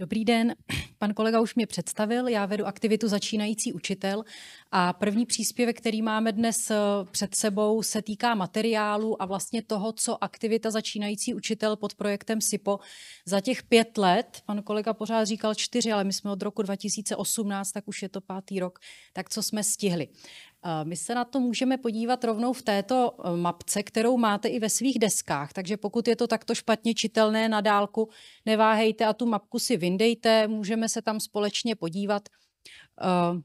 Dobrý den, pan kolega už mě představil, já vedu aktivitu Začínající učitel a první příspěvek, který máme dnes eh, před sebou, se týká materiálu a vlastně toho, co aktivita Začínající učitel pod projektem SIPO za těch pět let, pan kolega pořád říkal čtyři, ale my jsme od roku 2018, tak už je to pátý rok, tak co jsme stihli. Eh, my se na to můžeme podívat rovnou v této eh, mapce, kterou máte i ve svých deskách. Takže pokud je to takto špatně čitelné na dálku, neváhejte a tu mapku si vyndejte, můžeme se tam společně podívat. Eh,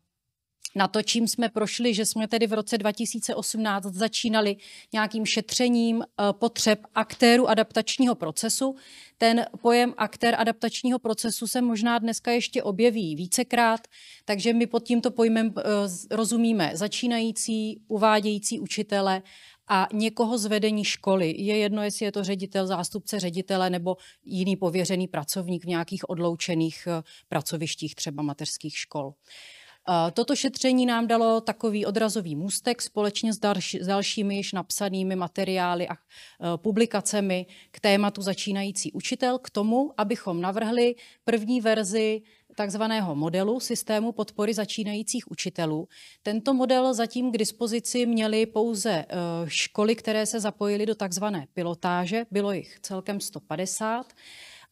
na to, čím jsme prošli, že jsme tedy v roce 2018 začínali nějakým šetřením eh, potřeb aktérů adaptačního procesu. Ten pojem aktér adaptačního procesu se možná dneska ještě objeví vícekrát, takže my pod tímto pojmem eh, rozumíme začínající, uvádějící učitele a někoho z vedení školy. Je jedno, jestli je to ředitel, zástupce ředitele nebo jiný pověřený pracovník v nějakých odloučených eh, pracovištích, třeba mateřských škol. Toto šetření nám dalo takový odrazový můstek společně s, dalši, s dalšími již napsanými materiály a e, publikacemi k tématu začínající učitel, k tomu, abychom navrhli první verzi takzvaného modelu systému podpory začínajících učitelů. Tento model zatím k dispozici měly pouze e, školy, které se zapojily do takzvané pilotáže, bylo jich celkem 150.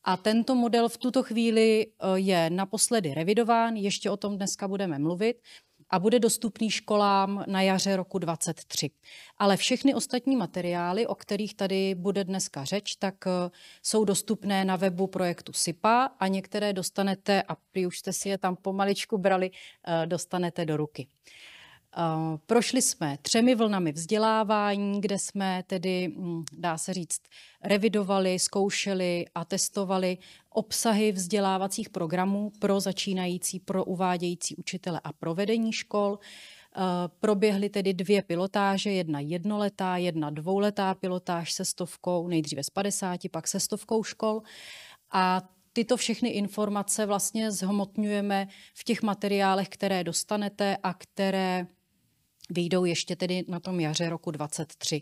A tento model v tuto chvíli eh, je naposledy revidován, ještě o tom dneska budeme mluvit a bude dostupný školám na jaře roku 23. Ale všechny ostatní materiály, o kterých tady bude dneska řeč, tak eh, jsou dostupné na webu projektu SIPA a některé dostanete, a prý už jste si je tam pomaličku brali, eh, dostanete do ruky. Prošli jsme třemi vlnami vzdělávání, kde jsme tedy, mm, dá se říct, revidovali, zkoušeli a testovali obsahy vzdělávacích programů pro začínající, pro uvádějící učitele a pro vedení škol. Proběhly tedy dvě pilotáže, jedna jednoletá, jedna dvouletá pilotáž se stovkou, nejdříve z 50, pak se stovkou škol. A tyto všechny informace vlastně zhmotňujeme v těch materiálech, které dostanete a které vyjdou ještě tedy na tom jaře roku 23.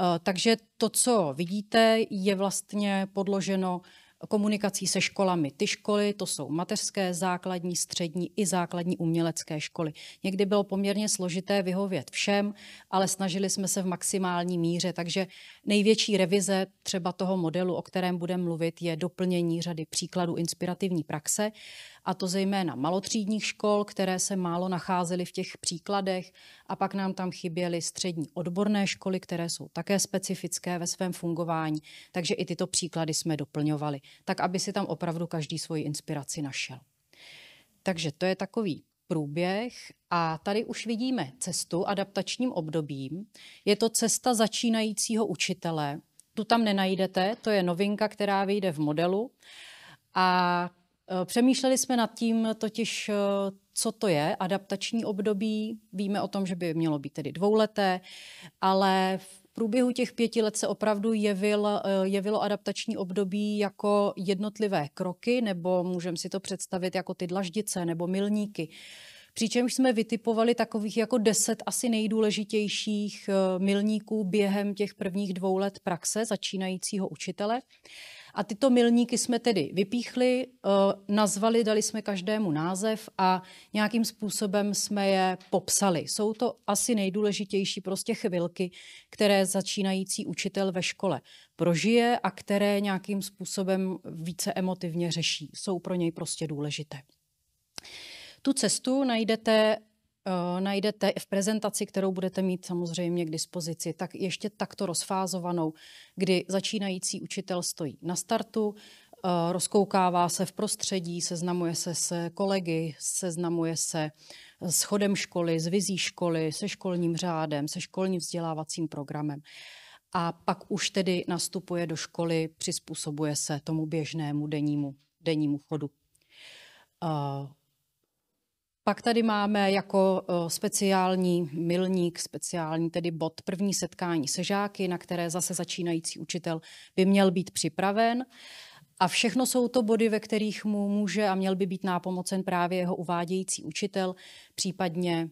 Eh, takže to, co vidíte, je vlastně podloženo komunikací se školami. Ty školy, to jsou mateřské, základní, střední i základní umělecké školy. Někdy bylo poměrně složité vyhovět všem, ale snažili jsme se v maximální míře, takže největší revize třeba toho modelu, o kterém budeme mluvit, je doplnění řady příkladů inspirativní praxe a to zejména malotřídních škol, které se málo nacházely v těch příkladech a pak nám tam chyběly střední odborné školy, které jsou také specifické ve svém fungování, takže i tyto příklady jsme doplňovali, tak aby si tam opravdu každý svoji inspiraci našel. Takže to je takový průběh a tady už vidíme cestu adaptačním obdobím. Je to cesta začínajícího učitele. Tu tam nenajdete, to je novinka, která vyjde v modelu. A Eh, přemýšleli jsme nad tím totiž, eh, co to je adaptační období. Víme o tom, že by mělo být tedy dvouleté, ale v průběhu těch pěti let se opravdu jevil, eh, jevilo adaptační období jako jednotlivé kroky, nebo můžeme si to představit jako ty dlaždice nebo milníky. Přičemž jsme vytipovali takových jako deset asi nejdůležitějších milníků během těch prvních dvou let praxe začínajícího učitele. A tyto milníky jsme tedy vypíchli, eh, nazvali, dali jsme každému název a nějakým způsobem jsme je popsali. Jsou to asi nejdůležitější prostě chvilky, které začínající učitel ve škole prožije a které nějakým způsobem více emotivně řeší. Jsou pro něj prostě důležité. Tu cestu najdete Eh, najdete v prezentaci, kterou budete mít samozřejmě k dispozici, tak ještě takto rozfázovanou, kdy začínající učitel stojí na startu, eh, rozkoukává se v prostředí, seznamuje se s kolegy, seznamuje se s chodem školy, s vizí školy, se školním řádem, se školním vzdělávacím programem. A pak už tedy nastupuje do školy, přizpůsobuje se tomu běžnému dennímu, dennímu chodu. Eh, pak tady máme jako speciální milník, speciální tedy bod první setkání se žáky, na které zase začínající učitel by měl být připraven. A všechno jsou to body, ve kterých mu může a měl by být nápomocen právě jeho uvádějící učitel, případně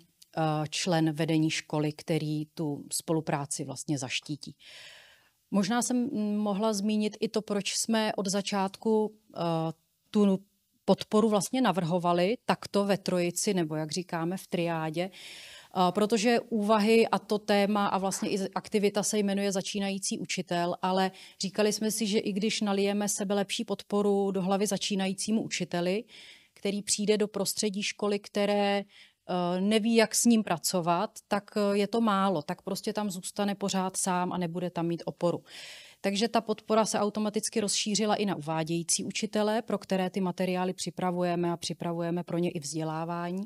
člen vedení školy, který tu spolupráci vlastně zaštítí. Možná jsem mohla zmínit i to, proč jsme od začátku tu podporu vlastně navrhovali takto ve trojici, nebo jak říkáme v triádě, protože úvahy a to téma a vlastně i aktivita se jmenuje začínající učitel, ale říkali jsme si, že i když nalijeme sebe lepší podporu do hlavy začínajícímu učiteli, který přijde do prostředí školy, které e, neví, jak s ním pracovat, tak e, je to málo, tak prostě tam zůstane pořád sám a nebude tam mít oporu. Takže ta podpora se automaticky rozšířila i na uvádějící učitele, pro které ty materiály připravujeme a připravujeme pro ně i vzdělávání.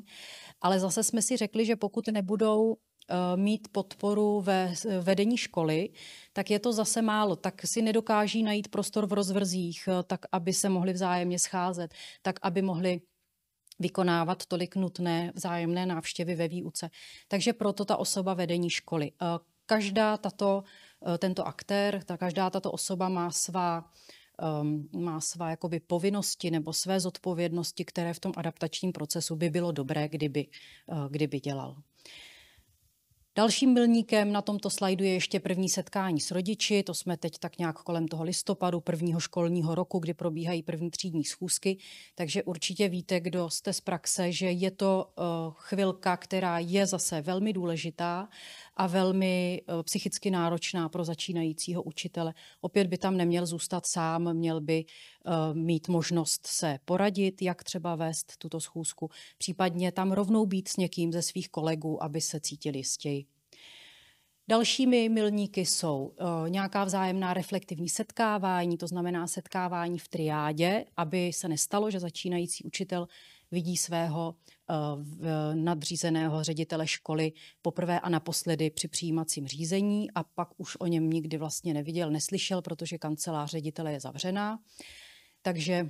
Ale zase jsme si řekli, že pokud nebudou eh, mít podporu ve eh, vedení školy, tak je to zase málo. Tak si nedokáží najít prostor v rozvrzích, eh, tak aby se mohli vzájemně scházet, tak aby mohli vykonávat tolik nutné vzájemné návštěvy ve výuce. Takže proto ta osoba vedení školy. Každá tato Eh, tento aktér, ta každá tato osoba má svá um, má svá jakoby povinnosti nebo své zodpovědnosti, které v tom adaptačním procesu by bylo dobré, kdyby, uh, kdyby dělal. Dalším milníkem na tomto slajdu je ještě první setkání s rodiči, to jsme teď tak nějak kolem toho listopadu, prvního školního roku, kdy probíhají první třídní schůzky, takže určitě víte, kdo jste z praxe, že je to uh, chvilka, která je zase velmi důležitá, a velmi eh, psychicky náročná pro začínajícího učitele. Opět by tam neměl zůstat sám, měl by eh, mít možnost se poradit, jak třeba vést tuto schůzku, případně tam rovnou být s někým ze svých kolegů, aby se cítili jistěji. Dalšími milníky jsou eh, nějaká vzájemná reflektivní setkávání, to znamená setkávání v triádě, aby se nestalo, že začínající učitel vidí svého Eh, nadřízeného ředitele školy poprvé a naposledy při přijímacím řízení a pak už o něm nikdy vlastně neviděl, neslyšel, protože kancelář ředitele je zavřená. Takže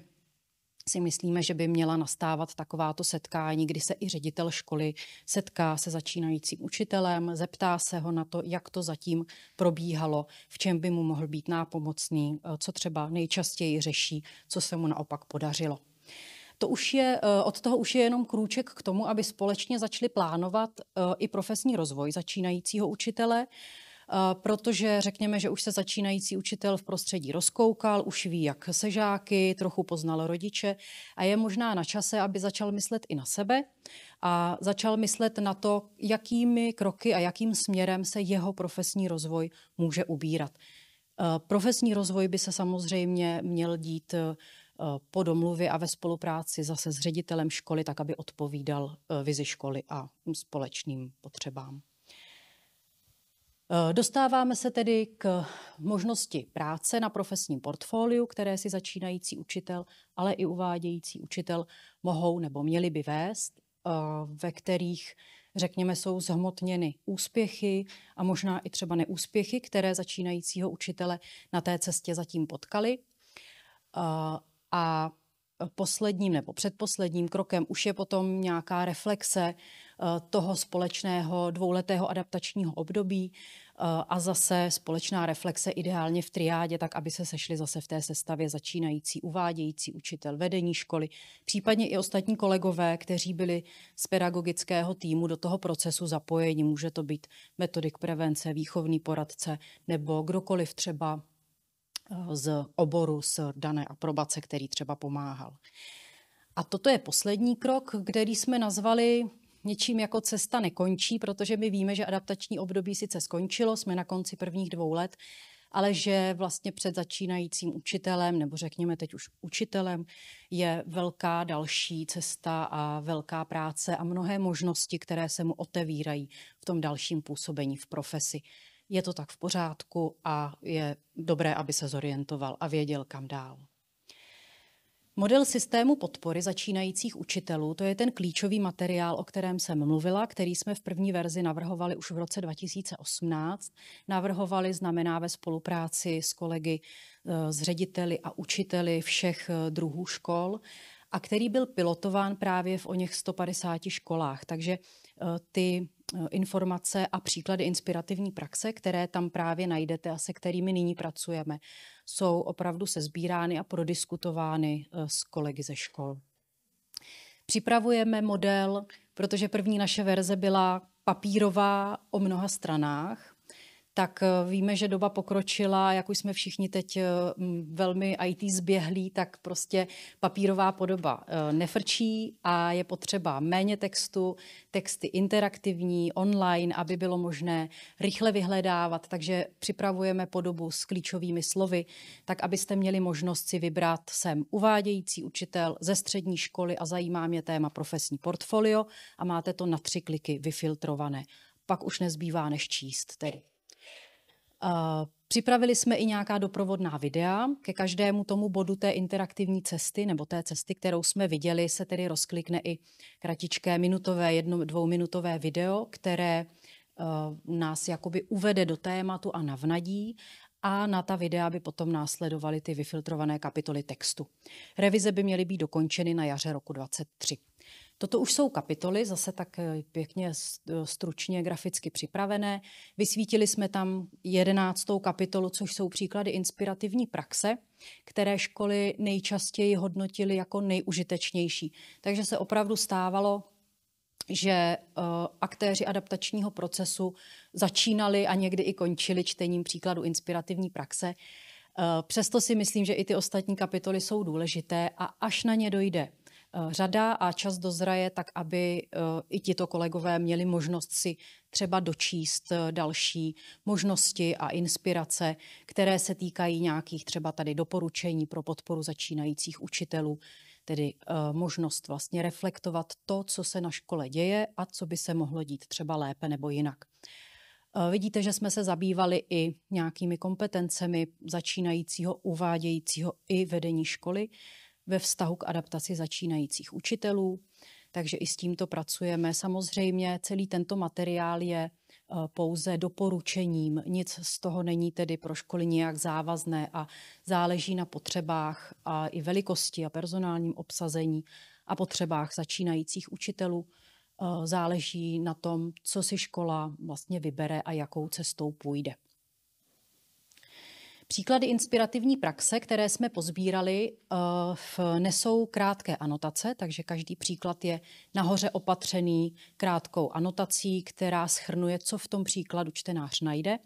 si myslíme, že by měla nastávat takováto setkání, kdy se i ředitel školy setká se začínajícím učitelem, zeptá se ho na to, jak to zatím probíhalo, v čem by mu mohl být nápomocný, eh, co třeba nejčastěji řeší, co se mu naopak podařilo to už je, eh, od toho už je jenom krůček k tomu, aby společně začali plánovat eh, i profesní rozvoj začínajícího učitele, eh, protože řekněme, že už se začínající učitel v prostředí rozkoukal, už ví, jak se žáky, trochu poznal rodiče a je možná na čase, aby začal myslet i na sebe a začal myslet na to, jakými kroky a jakým směrem se jeho profesní rozvoj může ubírat. Profesní rozvoj by se samozřejmě měl dít Eh, po domluvě a ve spolupráci zase s ředitelem školy, tak aby odpovídal eh, vizi školy a společným potřebám. Eh, dostáváme se tedy k možnosti práce na profesním portfoliu, které si začínající učitel, ale i uvádějící učitel mohou nebo měli by vést, ve kterých, řekněme, jsou zhmotněny úspěchy a možná i třeba neúspěchy, které začínajícího učitele na té cestě zatím potkali a posledním nebo předposledním krokem už je potom nějaká reflexe eh, toho společného dvouletého adaptačního období eh, a zase společná reflexe ideálně v triádě, tak aby se sešli zase v té sestavě začínající, uvádějící učitel, vedení školy, případně i ostatní kolegové, kteří byli z pedagogického týmu do toho procesu zapojeni. Může to být metodik prevence, výchovný poradce nebo kdokoliv třeba Eh, z oboru, z dané aprobace, který třeba pomáhal. A toto je poslední krok, který jsme nazvali něčím jako cesta nekončí, protože my víme, že adaptační období sice skončilo, jsme na konci prvních dvou let, ale že vlastně před začínajícím učitelem, nebo řekněme teď už učitelem, je velká další cesta a velká práce a mnohé možnosti, které se mu otevírají v tom dalším působení v profesi je to tak v pořádku a je dobré, aby se zorientoval a věděl, kam dál. Model systému podpory začínajících učitelů, to je ten klíčový materiál, o kterém jsem mluvila, který jsme v první verzi navrhovali už v roce 2018. Navrhovali znamená ve spolupráci s kolegy, eh, s řediteli a učiteli všech eh, druhů škol a který byl pilotován právě v o něch 150 školách. Takže eh, ty Eh, informace a příklady inspirativní praxe, které tam právě najdete a se kterými nyní pracujeme, jsou opravdu sezbírány a prodiskutovány eh, s kolegy ze škol. Připravujeme model, protože první naše verze byla papírová o mnoha stranách, tak eh, víme, že doba pokročila, jak už jsme všichni teď eh, velmi IT zběhlí, tak prostě papírová podoba eh, nefrčí a je potřeba méně textu, texty interaktivní, online, aby bylo možné rychle vyhledávat, takže připravujeme podobu s klíčovými slovy, tak abyste měli možnost si vybrat sem uvádějící učitel ze střední školy a zajímá mě téma profesní portfolio a máte to na tři kliky vyfiltrované. Pak už nezbývá než číst tedy. Eh, připravili jsme i nějaká doprovodná videa. Ke každému tomu bodu té interaktivní cesty nebo té cesty, kterou jsme viděli, se tedy rozklikne i kratičké minutové, jedno, dvouminutové video, které uh, nás jakoby uvede do tématu a navnadí a na ta videa by potom následovaly ty vyfiltrované kapitoly textu. Revize by měly být dokončeny na jaře roku 2023. Toto už jsou kapitoly, zase tak eh, pěkně eh, stručně graficky připravené. Vysvítili jsme tam jedenáctou kapitolu, což jsou příklady inspirativní praxe, které školy nejčastěji hodnotily jako nejužitečnější. Takže se opravdu stávalo, že eh, aktéři adaptačního procesu začínali a někdy i končili čtením příkladu inspirativní praxe. přesto si myslím, že i ty ostatní kapitoly jsou důležité a až na ně dojde Eh, řada a čas dozraje tak, aby eh, i tito kolegové měli možnost si třeba dočíst eh, další možnosti a inspirace, které se týkají nějakých třeba tady doporučení pro podporu začínajících učitelů, tedy možnost vlastně reflektovat to, co se na škole děje a co by se mohlo dít třeba lépe nebo jinak. Vidíte, že jsme se zabývali i nějakými kompetencemi začínajícího, uvádějícího i vedení školy ve vztahu k adaptaci začínajících učitelů, takže i s tímto pracujeme. Samozřejmě celý tento materiál je eh, pouze doporučením, nic z toho není tedy pro školy nějak závazné a záleží na potřebách a i velikosti a personálním obsazení a potřebách začínajících učitelů. Eh, záleží na tom, co si škola vlastně vybere a jakou cestou půjde. Příklady inspirativní praxe, které jsme pozbírali, eh, nesou krátké anotace, takže každý příklad je nahoře opatřený krátkou anotací, která schrnuje, co v tom příkladu čtenář najde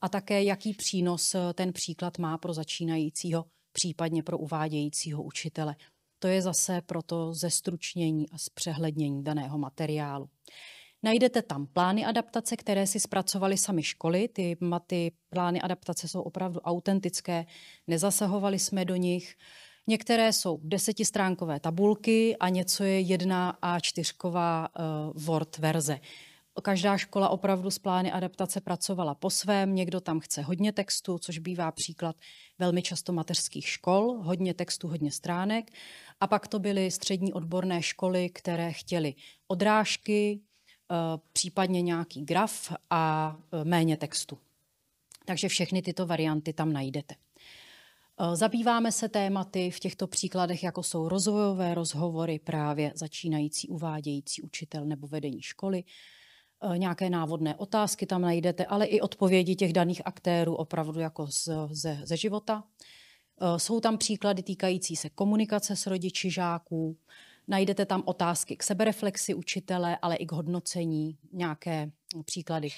a také jaký přínos eh, ten příklad má pro začínajícího, případně pro uvádějícího učitele. To je zase proto zestručnění a zpřehlednění daného materiálu. Najdete tam plány adaptace, které si zpracovali sami školy. Ty, ty plány adaptace jsou opravdu autentické, nezasahovali jsme do nich. Některé jsou desetistránkové tabulky a něco je jedna a čtyřková uh, Word verze. Každá škola opravdu s plány adaptace pracovala po svém, někdo tam chce hodně textu, což bývá příklad velmi často mateřských škol, hodně textu, hodně stránek. A pak to byly střední odborné školy, které chtěly odrážky, Eh, případně nějaký graf a eh, méně textu. Takže všechny tyto varianty tam najdete. Eh, zabýváme se tématy v těchto příkladech, jako jsou rozvojové rozhovory, právě začínající, uvádějící učitel nebo vedení školy. Nějaké návodné otázky tam najdete, ale i odpovědi těch daných aktérů opravdu jako z, ze, ze života. Jsou tam příklady týkající se komunikace s rodiči žáků, Najdete tam otázky k sebereflexi učitele, ale i k hodnocení, nějaké příklady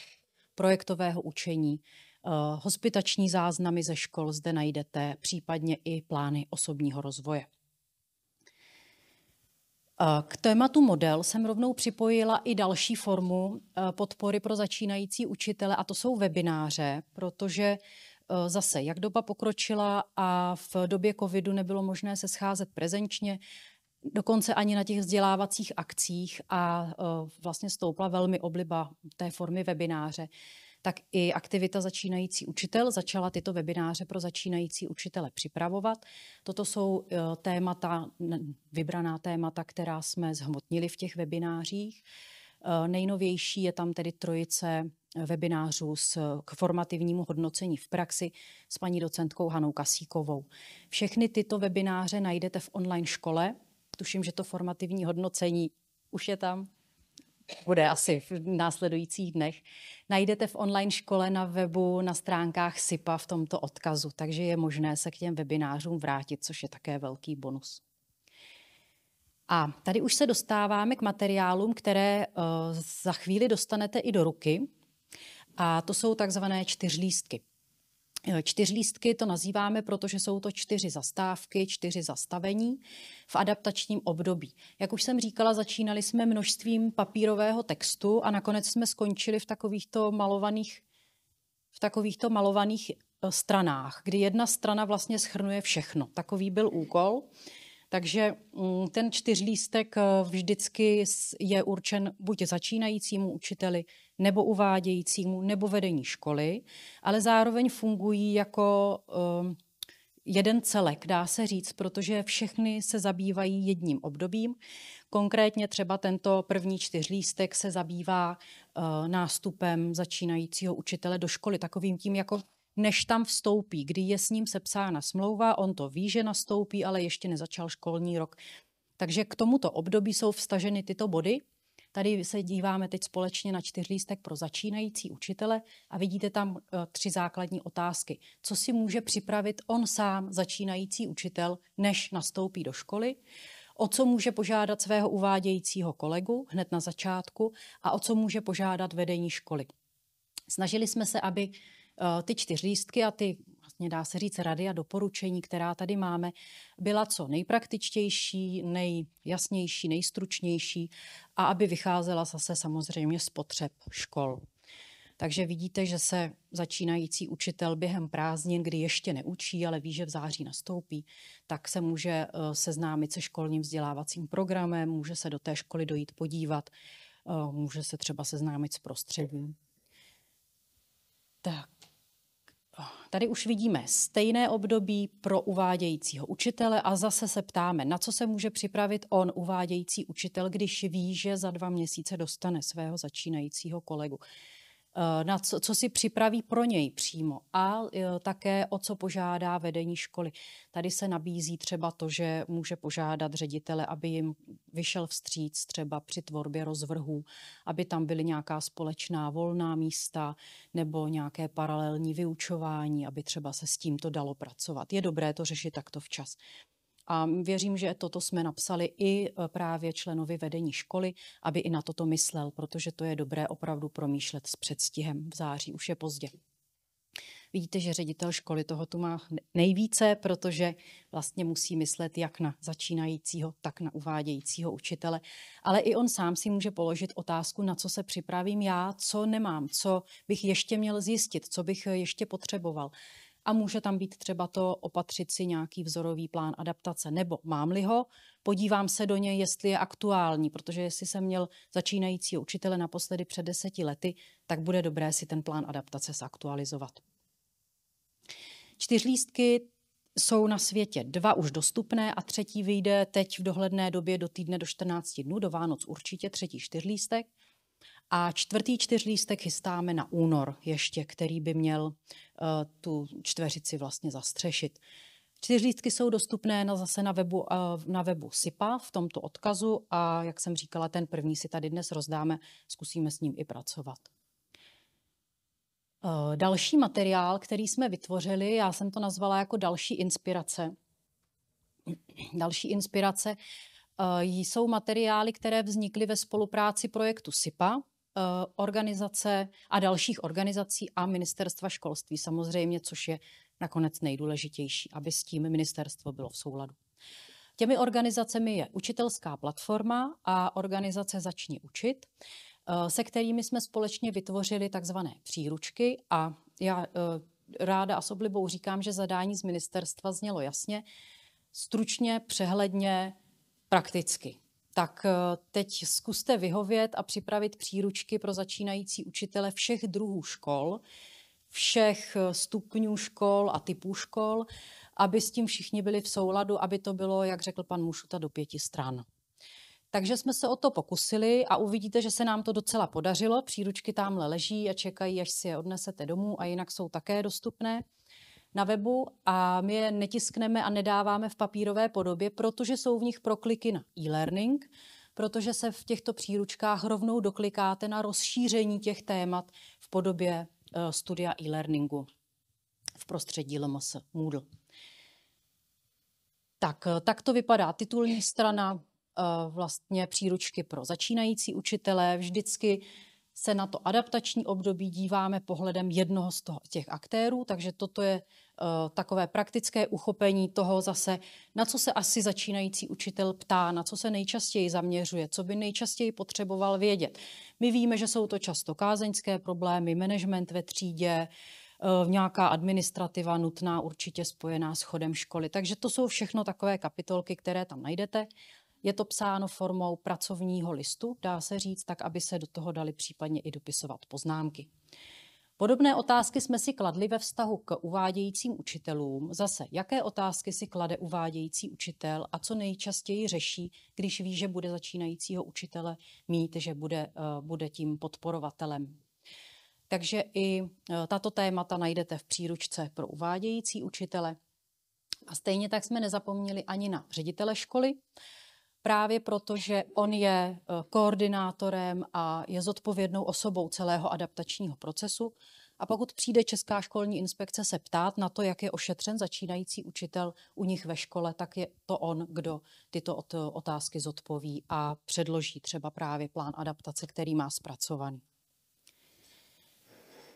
projektového učení, eh, hospitační záznamy ze škol zde najdete, případně i plány osobního rozvoje. Eh, k tématu model jsem rovnou připojila i další formu eh, podpory pro začínající učitele, a to jsou webináře, protože zase, jak doba pokročila a v době covidu nebylo možné se scházet prezenčně, dokonce ani na těch vzdělávacích akcích a e, vlastně stoupla velmi obliba té formy webináře tak i aktivita Začínající učitel začala tyto webináře pro začínající učitele připravovat. Toto jsou e, témata, vybraná témata, která jsme zhmotnili v těch webinářích. E, nejnovější je tam tedy trojice webinářů s, k formativnímu hodnocení v praxi s paní docentkou Hanou Kasíkovou. Všechny tyto webináře najdete v online škole Tuším, že to formativní hodnocení už je tam, bude asi v následujících dnech. Najdete v online škole na webu na stránkách SIPA v tomto odkazu, takže je možné se k těm webinářům vrátit, což je také velký bonus. A tady už se dostáváme k materiálům, které uh, za chvíli dostanete i do ruky. A to jsou takzvané čtyřlístky. Eh, čtyřlístky to nazýváme, protože jsou to čtyři zastávky, čtyři zastavení v adaptačním období. Jak už jsem říkala, začínali jsme množstvím papírového textu a nakonec jsme skončili v takovýchto malovaných, v takovýchto malovaných eh, stranách, kdy jedna strana vlastně schrnuje všechno. Takový byl úkol. Takže mm, ten čtyřlístek eh, vždycky je určen buď začínajícímu učiteli, nebo uvádějícímu, nebo vedení školy, ale zároveň fungují jako um, jeden celek, dá se říct, protože všechny se zabývají jedním obdobím. Konkrétně třeba tento první čtyřlístek se zabývá uh, nástupem začínajícího učitele do školy, takovým tím jako než tam vstoupí, kdy je s ním sepsána smlouva, on to ví, že nastoupí, ale ještě nezačal školní rok. Takže k tomuto období jsou vstaženy tyto body Tady se díváme teď společně na čtyřlístek pro začínající učitele a vidíte tam e, tři základní otázky. Co si může připravit on sám, začínající učitel, než nastoupí do školy? o co může požádat svého uvádějícího kolegu hned na začátku a o co může požádat vedení školy. Snažili jsme se, aby e, ty čtyřlístky a ty vlastně dá se říct rady a doporučení, která tady máme, byla co nejpraktičtější, nejjasnější, nejstručnější a aby vycházela zase samozřejmě z potřeb škol. Takže vidíte, že se začínající učitel během prázdnin, kdy ještě neučí, ale ví, že v září nastoupí, tak se může eh, seznámit se školním vzdělávacím programem, může se do té školy dojít podívat, eh, může se třeba seznámit s prostředím. Tak, Tady už vidíme stejné období pro uvádějícího učitele a zase se ptáme, na co se může připravit on, uvádějící učitel, když ví, že za dva měsíce dostane svého začínajícího kolegu. Eh, na co, co si připraví pro něj přímo a eh, také o co požádá vedení školy. Tady se nabízí třeba to, že může požádat ředitele, aby jim vyšel vstříc třeba při tvorbě rozvrhů, aby tam byly nějaká společná volná místa nebo nějaké paralelní vyučování, aby třeba se s tímto dalo pracovat. Je dobré to řešit takto včas. A věřím, že toto jsme napsali i e, právě členovi vedení školy, aby i na toto myslel, protože to je dobré opravdu promýšlet s předstihem. V září už je pozdě. Vidíte, že ředitel školy toho tu má nejvíce, protože vlastně musí myslet jak na začínajícího, tak na uvádějícího učitele. Ale i on sám si může položit otázku, na co se připravím já, co nemám, co bych ještě měl zjistit, co bych e, ještě potřeboval a může tam být třeba to opatřit si nějaký vzorový plán adaptace. Nebo mám-li ho, podívám se do něj, jestli je aktuální, protože jestli jsem měl začínající učitele naposledy před deseti lety, tak bude dobré si ten plán adaptace zaktualizovat. Čtyřlístky jsou na světě dva už dostupné a třetí vyjde teď v dohledné době do týdne do 14 dnů, do Vánoc určitě, třetí čtyřlístek. A čtvrtý čtyřlístek chystáme na únor ještě, který by měl uh, tu čtveřici vlastně zastřešit. Čtyřlístky jsou dostupné na, zase na webu, eh, na webu SIPA v tomto odkazu a jak jsem říkala, ten první si tady dnes rozdáme, zkusíme s ním i pracovat. Eh, další materiál, který jsme vytvořili, já jsem to nazvala jako další inspirace. Další inspirace jsou materiály, které vznikly ve spolupráci projektu SIPA, Eh, organizace a dalších organizací a ministerstva školství samozřejmě, což je nakonec nejdůležitější, aby s tím ministerstvo bylo v souladu. Těmi organizacemi je učitelská platforma a organizace Začni učit, eh, se kterými jsme společně vytvořili takzvané příručky a já eh, ráda a s oblibou říkám, že zadání z ministerstva znělo jasně, stručně, přehledně, prakticky tak eh, teď zkuste vyhovět a připravit příručky pro začínající učitele všech druhů škol, všech eh, stupňů škol a typů škol, aby s tím všichni byli v souladu, aby to bylo, jak řekl pan Mušuta, do pěti stran. Takže jsme se o to pokusili a uvidíte, že se nám to docela podařilo. Příručky tamhle leží a čekají, až si je odnesete domů a jinak jsou také dostupné na webu a my je netiskneme a nedáváme v papírové podobě, protože jsou v nich prokliky na e-learning, protože se v těchto příručkách rovnou doklikáte na rozšíření těch témat v podobě eh, studia e-learningu v prostředí LMS Moodle. Tak, eh, tak to vypadá titulní strana eh, vlastně příručky pro začínající učitele. Vždycky se na to adaptační období díváme pohledem jednoho z toho, těch aktérů, takže toto je Eh, takové praktické uchopení toho zase, na co se asi začínající učitel ptá, na co se nejčastěji zaměřuje, co by nejčastěji potřeboval vědět. My víme, že jsou to často kázeňské problémy, management ve třídě, eh, nějaká administrativa nutná, určitě spojená s chodem školy. Takže to jsou všechno takové kapitolky, které tam najdete. Je to psáno formou pracovního listu, dá se říct, tak aby se do toho dali případně i dopisovat poznámky. Podobné otázky jsme si kladli ve vztahu k uvádějícím učitelům. Zase, jaké otázky si klade uvádějící učitel a co nejčastěji řeší, když ví, že bude začínajícího učitele mít, že bude, eh, bude tím podporovatelem. Takže i eh, tato témata najdete v příručce pro uvádějící učitele. A stejně tak jsme nezapomněli ani na ředitele školy právě proto, že on je eh, koordinátorem a je zodpovědnou osobou celého adaptačního procesu. A pokud přijde Česká školní inspekce se ptát na to, jak je ošetřen začínající učitel u nich ve škole, tak je to on, kdo tyto otázky zodpoví a předloží třeba právě plán adaptace, který má zpracovaný.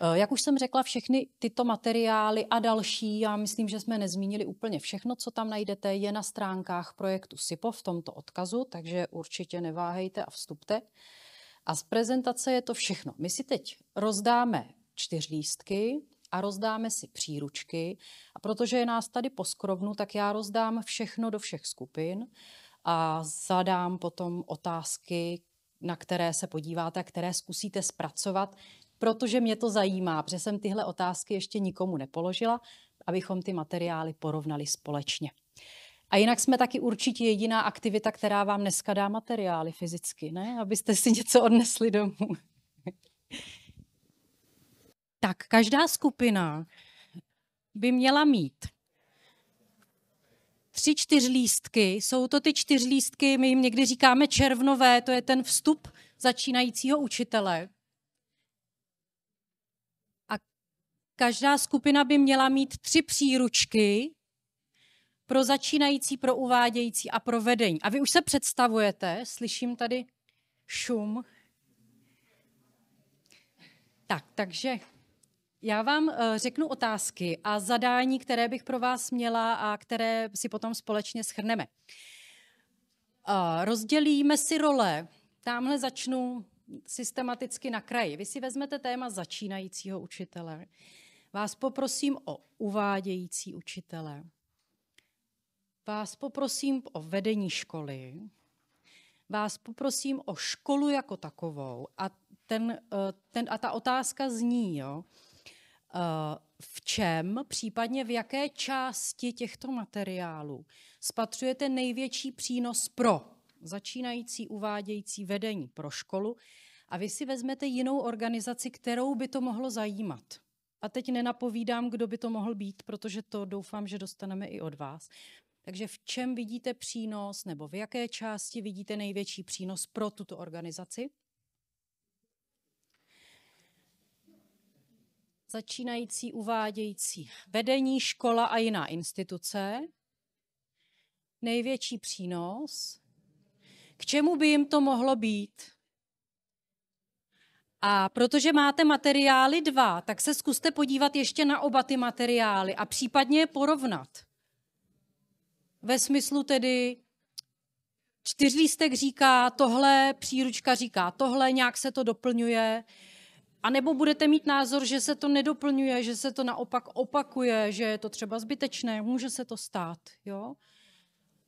Eh, jak už jsem řekla, všechny tyto materiály a další, já myslím, že jsme nezmínili úplně všechno, co tam najdete, je na stránkách projektu SIPO v tomto odkazu, takže určitě neváhejte a vstupte. A z prezentace je to všechno. My si teď rozdáme lístky a rozdáme si příručky. A protože je nás tady poskrovnu, tak já rozdám všechno do všech skupin a zadám potom otázky, na které se podíváte a které zkusíte zpracovat protože mě to zajímá, protože jsem tyhle otázky ještě nikomu nepoložila, abychom ty materiály porovnali společně. A jinak jsme taky určitě jediná aktivita, která vám dneska dá materiály fyzicky, ne? Abyste si něco odnesli domů. tak, každá skupina by měla mít tři čtyřlístky. Jsou to ty čtyřlístky, my jim někdy říkáme červnové, to je ten vstup začínajícího učitele. Každá skupina by měla mít tři příručky pro začínající, pro uvádějící a pro vedení. A vy už se představujete, slyším tady šum. Tak, takže já vám eh, řeknu otázky a zadání, které bych pro vás měla a které si potom společně schrneme. Eh, rozdělíme si role. Tamhle začnu systematicky na kraji. Vy si vezmete téma začínajícího učitele vás poprosím o uvádějící učitele, vás poprosím o vedení školy, vás poprosím o školu jako takovou. A, ten, eh, ten, a ta otázka zní, jo, eh, v čem, případně v jaké části těchto materiálů spatřujete největší přínos pro začínající, uvádějící vedení pro školu a vy si vezmete jinou organizaci, kterou by to mohlo zajímat. A teď nenapovídám, kdo by to mohl být, protože to doufám, že dostaneme i od vás. Takže v čem vidíte přínos nebo v jaké části vidíte největší přínos pro tuto organizaci? Začínající, uvádějící vedení, škola a jiná instituce. Největší přínos. K čemu by jim to mohlo být? A protože máte materiály dva, tak se zkuste podívat ještě na oba ty materiály a případně je porovnat. Ve smyslu tedy, čtyřlístek říká tohle, příručka říká tohle, nějak se to doplňuje. A nebo budete mít názor, že se to nedoplňuje, že se to naopak opakuje, že je to třeba zbytečné, může se to stát. Jo?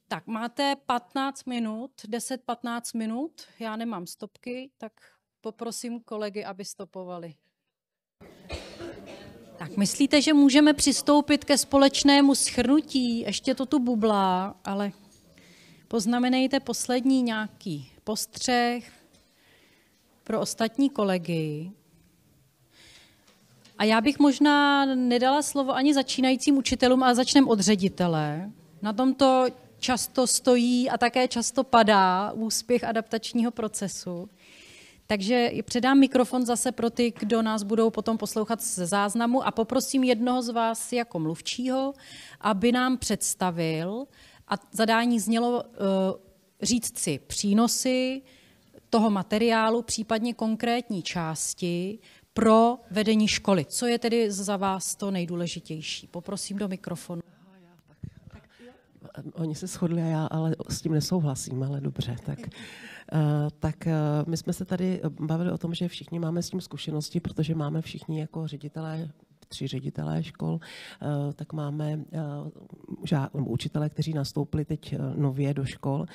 Tak máte 15 minut, 10-15 minut, já nemám stopky, tak Poprosím kolegy, aby stopovali. Tak myslíte, že můžeme přistoupit ke společnému schrnutí? Ještě to tu bublá, ale poznamenejte poslední nějaký postřeh pro ostatní kolegy. A já bych možná nedala slovo ani začínajícím učitelům, ale začnem od ředitele. Na tomto často stojí a také často padá úspěch adaptačního procesu. Takže předám mikrofon zase pro ty, kdo nás budou potom poslouchat ze záznamu a poprosím jednoho z vás jako mluvčího, aby nám představil a zadání znělo uh, říct si přínosy toho materiálu, případně konkrétní části pro vedení školy. Co je tedy za vás to nejdůležitější? Poprosím do mikrofonu. Oni se shodli a já ale s tím nesouhlasím, ale dobře. Tak. Eh, tak eh, my jsme se tady bavili o tom, že všichni máme s tím zkušenosti, protože máme všichni jako ředitelé tři ředitelé škol, eh, tak máme eh, žád, učitele, kteří nastoupili teď eh, nově do škol.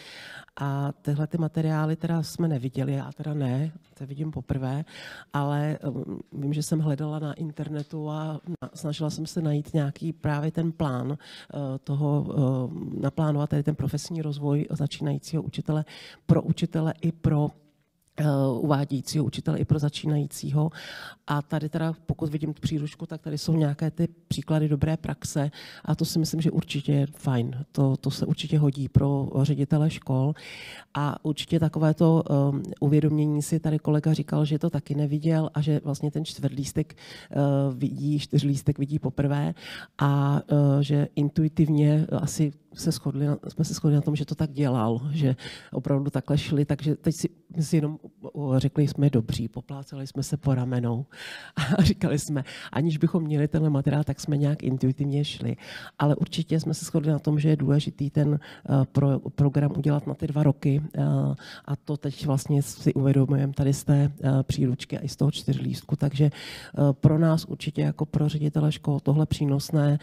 A tyhle ty materiály teda jsme neviděli, já teda ne, to vidím poprvé, ale vím, že jsem hledala na internetu a snažila jsem se najít nějaký právě ten plán toho, naplánovat tady ten profesní rozvoj začínajícího učitele pro učitele i pro Eh, uvádějícího učitele i pro začínajícího. A tady teda, pokud vidím tu příručku, tak tady jsou nějaké ty příklady dobré praxe a to si myslím, že určitě je fajn. To, to se určitě hodí pro ředitele škol a určitě takové to um, eh, uvědomění si tady kolega říkal, že to taky neviděl a že vlastně ten čtvrtlístek uh, eh, vidí, čtyřlístek vidí poprvé a uh, že intuitivně asi se shodli jsme se shodli na tom, že to tak dělal, že opravdu takhle šli, takže teď si, si jenom řekli, jsme dobří, popláceli jsme se po ramenou a říkali jsme, aniž bychom měli tenhle materiál, tak jsme nějak intuitivně šli. Ale určitě jsme se shodli na tom, že je důležitý ten eh, pro, program udělat na ty dva roky eh, a to teď vlastně si uvědomujeme tady z té eh, příručky a i z toho čtyřlístku, takže pro nás určitě jako pro ředitele škol tohle přínosné,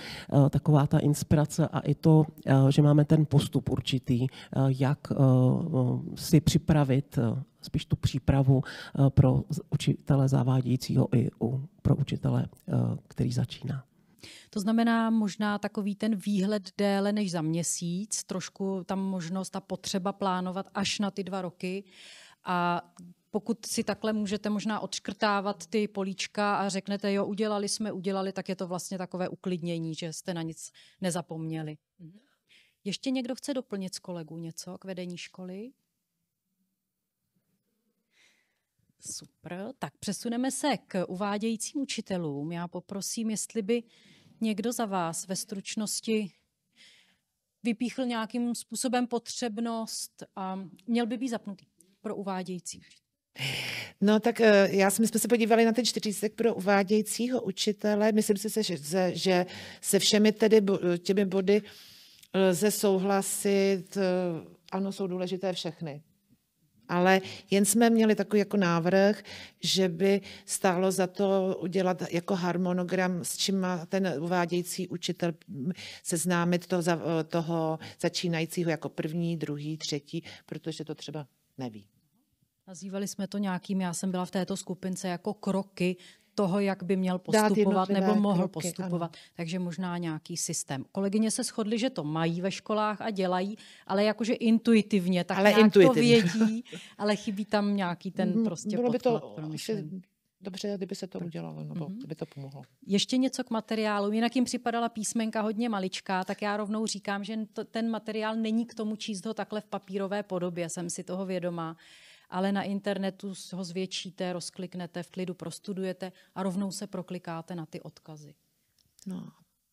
taková ta inspirace a i to Eh, že máme ten postup určitý, eh, jak eh, si připravit spíš tu přípravu pro učitele zavádějícího i pro učitele, který začíná. To znamená možná takový ten výhled déle než za měsíc, trošku tam možnost a potřeba plánovat až na ty dva roky. A pokud si takhle můžete možná odškrtávat ty políčka a řeknete, jo, udělali jsme, udělali, tak je to vlastně takové uklidnění, že jste na nic nezapomněli. Mhm. Ještě někdo chce doplnit z kolegů něco k vedení školy? Super, tak přesuneme se k uvádějícím učitelům. Já poprosím, jestli by někdo za vás ve stručnosti vypíchl nějakým způsobem potřebnost a měl by být zapnutý pro uvádějící učitel. No tak eh, já si, my jsme se podívali na ten čtyřístek pro uvádějícího učitele. Myslím si, že se všemi tedy těmi body lze souhlasit, eh, ano, jsou důležité všechny. Ale jen jsme měli takový jako návrh, že by stálo za to udělat jako harmonogram, s čím má ten uvádějící učitel seznámit toho, za, eh, toho začínajícího jako první, druhý, třetí, protože to třeba neví. Nazývali jsme to nějakým, já jsem byla v této skupince jako kroky toho, jak by měl postupovat nebo mohl kroky, postupovat. Ano. Takže možná nějaký systém. Kolegyně se shodly, že to mají ve školách a dělají, ale jakože intuitivně, tak ale nějak intuitivně. to vědí, ale chybí tam nějaký ten mhm. prostě Bylo by to dobře, kdyby se to udělalo, nebo mm-hmm. by to pomohlo. Ještě něco k materiálu. Jinak jim připadala písmenka hodně maličká, tak já rovnou říkám, že ten materiál není k tomu číst ho takhle v papírové podobě, jsem si toho vědomá ale na internetu ho zvětšíte, rozkliknete, v klidu prostudujete a rovnou se proklikáte na ty odkazy. No,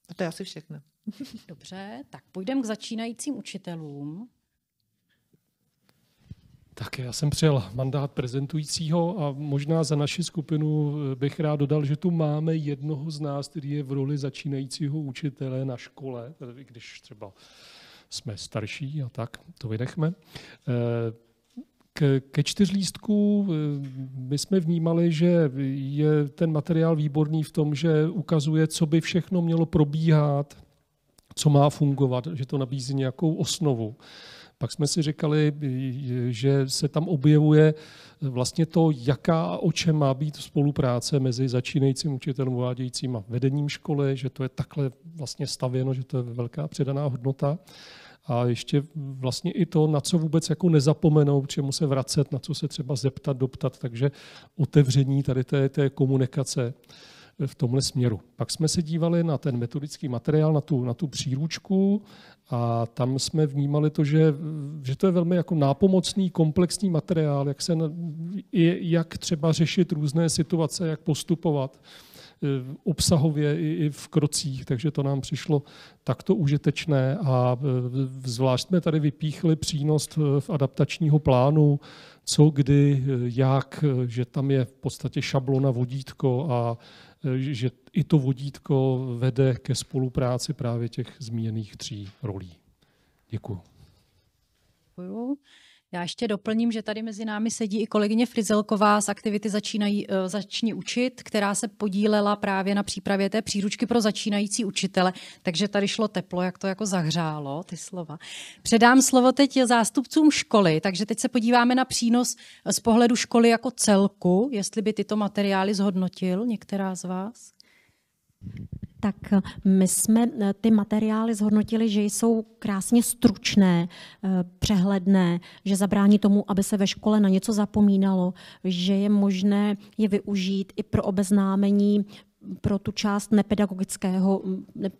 a to je asi všechno. Dobře, tak půjdeme k začínajícím učitelům. Tak já jsem přijel mandát prezentujícího a možná za naši skupinu eh, bych rád dodal, že tu máme jednoho z nás, který je v roli začínajícího učitele na škole, když třeba jsme starší a tak, to vynechme. Eh, k, ke čtyřlístku eh, my jsme vnímali, že je ten materiál výborný v tom, že ukazuje, co by všechno mělo probíhat, co má fungovat, že to nabízí nějakou osnovu. Pak jsme si říkali, že se tam objevuje vlastně to, jaká a o čem má být spolupráce mezi začínajícím učitelem, uvádějícím a vedením školy, že to je takhle vlastně stavěno, že to je velká předaná hodnota a ještě vlastně i to, na co vůbec jako nezapomenout, čemu se vracet, na co se třeba zeptat, doptat, takže otevření tady té, té komunikace v tomhle směru. Pak jsme se dívali na ten metodický materiál, na tu, na tu příručku a tam jsme vnímali to, že, že to je velmi jako nápomocný, komplexní materiál, jak, se, jak třeba řešit různé situace, jak postupovat E, obsahově i v krocích, takže to nám přišlo takto užitečné a e, zvlášť jsme tady vypíchli přínos e, v adaptačního plánu, co, kdy, jak, že tam je v podstatě šablona vodítko a že i to vodítko vede ke spolupráci právě těch zmíněných tří rolí. Děkuji. Děkuji. Já ještě doplním, že tady mezi námi sedí i kolegyně Frizelková z aktivity začínají, eh, Začni učit, která se podílela právě na přípravě té příručky pro začínající učitele. Takže tady šlo teplo, jak to jako zahřálo, ty slova. Předám slovo teď zástupcům školy, takže teď se podíváme na přínos eh, z pohledu školy jako celku, jestli by tyto materiály zhodnotil některá z vás. Tak eh, my jsme eh, ty materiály zhodnotili, že jsou krásně stručné, eh, přehledné, že zabrání tomu, aby se ve škole na něco zapomínalo, že je možné je využít i pro obeznámení pro tu část nepedagogického,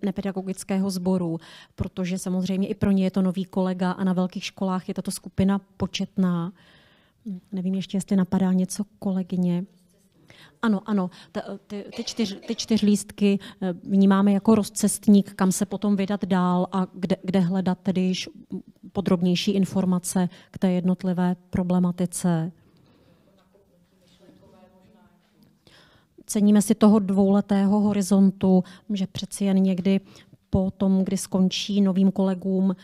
nepedagogického sboru, protože samozřejmě i pro ně je to nový kolega a na velkých školách je tato skupina početná. Nevím ještě, jestli napadá něco kolegyně. Ano, ano, ty, ty, čtyř, ty čtyř lístky eh, vnímáme jako rozcestník, kam se potom vydat dál a kde, kde hledat tedy již podrobnější informace k té jednotlivé problematice. Ceníme si toho dvouletého horizontu, že přeci jen někdy po tom, kdy skončí novým kolegům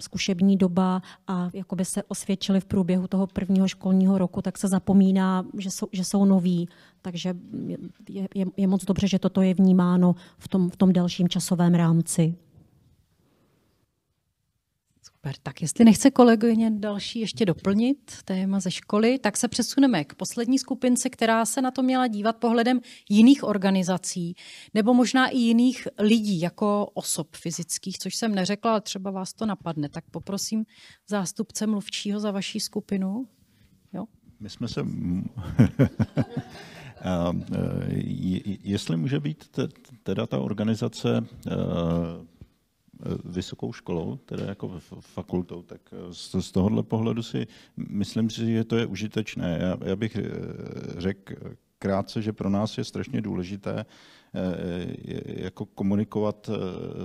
zkušební doba a jakoby se osvědčili v průběhu toho prvního školního roku, tak se zapomíná, že jsou, že jsou noví. Takže je, je, je moc dobře, že toto je vnímáno v tom, v tom delším časovém rámci. Super, tak jestli nechce kolegyně další ještě doplnit téma ze školy, tak se přesuneme k poslední skupince, která se na to měla dívat pohledem jiných organizací nebo možná i jiných lidí jako osob fyzických, což jsem neřekla, ale třeba vás to napadne. Tak poprosím zástupce mluvčího za vaší skupinu. Jo? My jsme se... A, e, jestli může být teda ta organizace e, Eh, vysokou školou, teda jako fakultou, tak eh, z, tohohle pohledu si myslím že to je užitečné. Já, bych eh, řekl krátce, že pro nás je strašně důležité jako komunikovat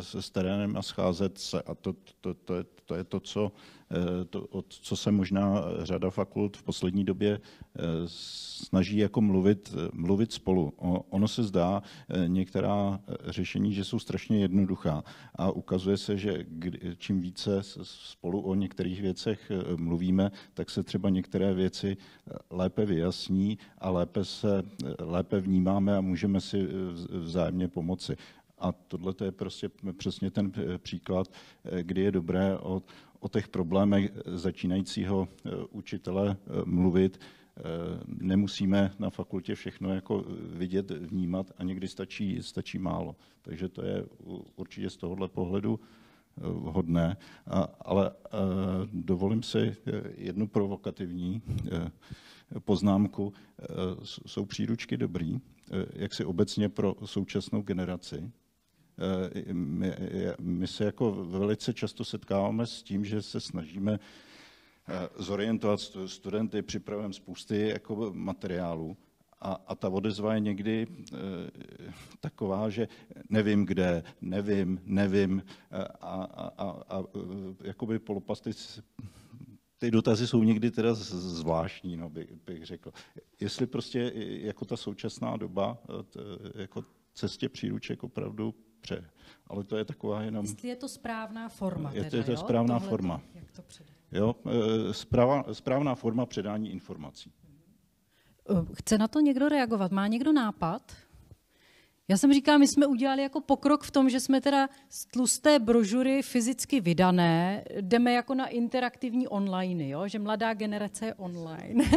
se s terénem a scházet se. A to, to, to, je, to je to, co Eh, to, od co se možná řada fakult v poslední době eh, snaží jako mluvit, eh, mluvit spolu. Ono se zdá některá řešení, že jsou strašně jednoduchá a ukazuje se, že čím více spolu o některých věcech mluvíme, tak se třeba některé věci lépe vyjasní a lépe se lépe vnímáme a můžeme si vzájemně pomoci. A tohle je prostě přesně ten příklad, kdy je dobré od, o těch problémech začínajícího eh, učitele eh, mluvit. Eh, nemusíme na fakultě všechno jako vidět, vnímat a někdy stačí, stačí málo. Takže to je určitě z tohohle pohledu vhodné. ale dovolím si jednu provokativní poznámku. Jsou příručky dobrý, jak si obecně pro současnou generaci, Eh, my, my se jako velice často setkáváme s tím, že se snažíme eh, zorientovat studenty, připravujeme spousty jako materiálů a, a ta odezva je někdy eh, taková, že nevím kde, nevím, nevím a, a, a, a jakoby polopasty, ty dotazy jsou někdy teda zvláštní, no, bych, bych řekl. Jestli prostě jako ta současná doba, t, jako cestě příruček opravdu pře. Ale to je taková jenom... Jestli je to správná forma. Je to, je to jo? správná Tohle forma. To, jak to jo? Eh, Správa, správná forma předání informací. Eh, chce na to někdo reagovat? Má někdo nápad? Já jsem říkala, my jsme udělali jako pokrok v tom, že jsme teda z tlusté brožury fyzicky vydané, jdeme jako na interaktivní online, jo? že mladá generace je online.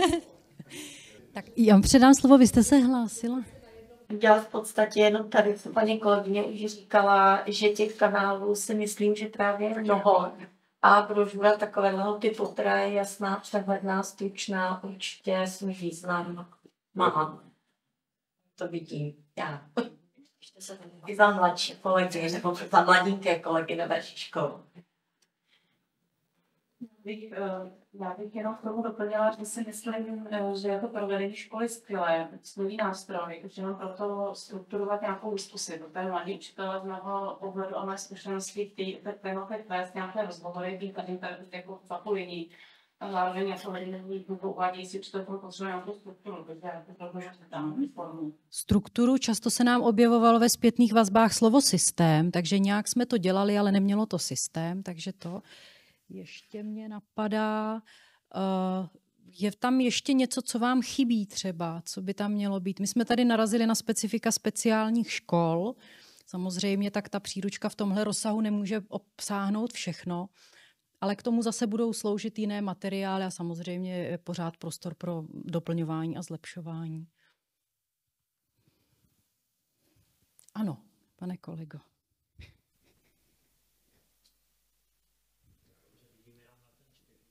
tak já předám slovo, vy jste se hlásila dělat v podstatě jenom tady, co paní kolegyně už říkala, že těch kanálů si myslím, že právě je mnoho. A brožura takového typu, která je jasná, přehledná, stručná, určitě svůj význam má. To vidím já. I za mladší kolegy, nebo za mladinké kolegy na vaší škole bych, eh, já bych jenom k tomu doplnila, že si myslím, eh, že jako pro vedení školy skvělé, skvělý nástroj, už jenom proto strukturovat nějakou diskusi, no, je mladí učitelé z mého ohledu a mé zkušenosti chtějí o tématech vést nějaké rozhovory, být tady jako zapojení. A zároveň jako vedení uvádějí si učitelům potřebuje nějakou strukturu, takže já to tam formu. Strukturu často se nám objevovalo ve zpětných vazbách slovo systém, takže nějak jsme to dělali, ale nemělo to systém, takže to. Ještě mě napadá, uh, je tam ještě něco, co vám chybí třeba, co by tam mělo být? My jsme tady narazili na specifika speciálních škol. Samozřejmě tak ta příručka v tomhle rozsahu nemůže obsáhnout všechno, ale k tomu zase budou sloužit jiné materiály a samozřejmě je pořád prostor pro doplňování a zlepšování. Ano, pane kolego.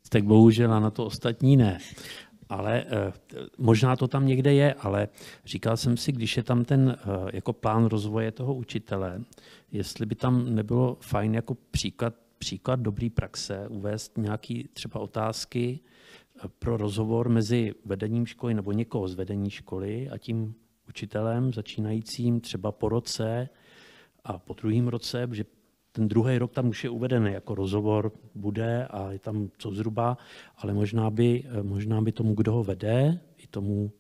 tak bohužel a na to ostatní ne. Ale eh, možná to tam někde je, ale říkal jsem si, když je tam ten eh, jako plán rozvoje toho učitele, jestli by tam nebylo fajn jako příklad, příklad dobrý praxe uvést nějaké třeba otázky eh, pro rozhovor mezi vedením školy nebo někoho z vedení školy a tím učitelem začínajícím třeba po roce a po druhém roce, že ten druhý rok tam už je uveden jako rozhovor, bude a je tam co zhruba, ale možná by, eh, možná by tomu, kdo ho vede, i tomu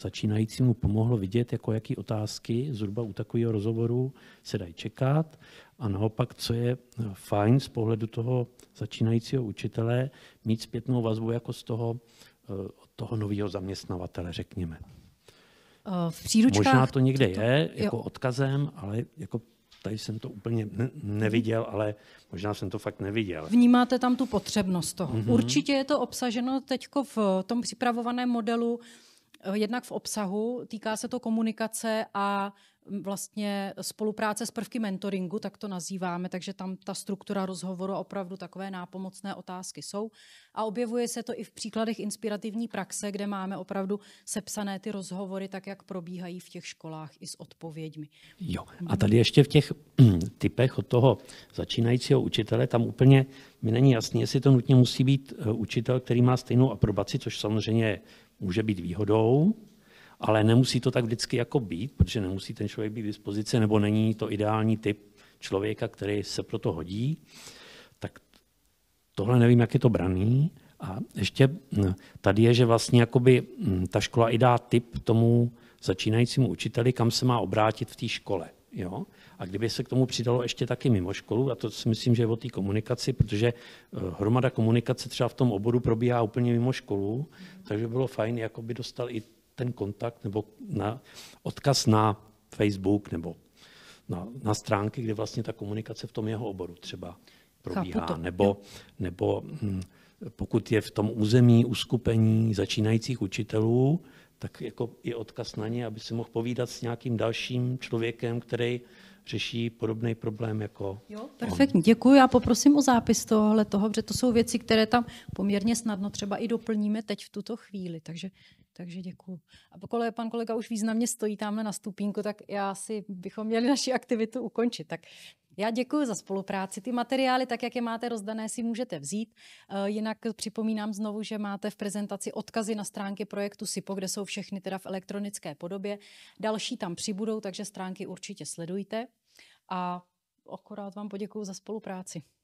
začínajícímu pomohlo vidět, jako jaký otázky zhruba u takového rozhovoru se dají čekat a naopak, co je eh, fajn z pohledu toho začínajícího učitele, mít zpětnou vazbu jako z toho, eh, toho nového zaměstnavatele, řekněme. V příručkách... Možná to někde je, jako jo. odkazem, ale jako tady jsem to úplně neviděl, ale možná jsem to fakt neviděl. Vnímáte tam tu potřebnost toho. Mm-hmm. Určitě je to obsaženo teď v tom připravovaném modelu, eh, jednak v obsahu, týká se to komunikace a vlastně spolupráce s prvky mentoringu, tak to nazýváme, takže tam ta struktura rozhovoru opravdu takové nápomocné otázky jsou. A objevuje se to i v příkladech inspirativní praxe, kde máme opravdu sepsané ty rozhovory, tak jak probíhají v těch školách i s odpověďmi. Jo, a tady ještě v těch typech od toho začínajícího učitele, tam úplně mi není jasné, jestli to nutně musí být eh, učitel, který má stejnou aprobaci, což samozřejmě může být výhodou, ale nemusí to tak vždycky jako být, protože nemusí ten člověk být v dispozici, nebo není to ideální typ člověka, který se pro to hodí. Tak tohle nevím, jak je to braný. A ještě hm, tady je, že vlastně jakoby hm, ta škola i dá tip tomu začínajícímu učiteli, kam se má obrátit v té škole. Jo? A kdyby se k tomu přidalo ještě taky mimo školu, a to si myslím, že je o té komunikaci, protože eh, hromada komunikace třeba v tom oboru probíhá úplně mimo školu, takže bylo fajn, jako by dostal i ten kontakt nebo na odkaz na Facebook nebo na, na stránky, kde vlastně ta komunikace v tom jeho oboru třeba probíhá. To. Nebo, nebo hm, pokud je v tom území uskupení začínajících učitelů, tak jako je odkaz na ně, aby si mohl povídat s nějakým dalším člověkem, který řeší podobný problém jako Jo, perfektně, děkuji. Já poprosím o zápis tohle toho, protože to jsou věci, které tam poměrně snadno třeba i doplníme teď v tuto chvíli. Takže takže děkuju. A pokud pan kolega už významně stojí tamhle na stupínku, tak já si bychom měli naši aktivitu ukončit. Tak já děkuji za spolupráci. Ty materiály, tak jak je máte rozdané, si můžete vzít. Eh, jinak připomínám znovu, že máte v prezentaci odkazy na stránky projektu SIPO, kde jsou všechny teda v elektronické podobě. Další tam přibudou, takže stránky určitě sledujte. A akorát vám poděkuji za spolupráci.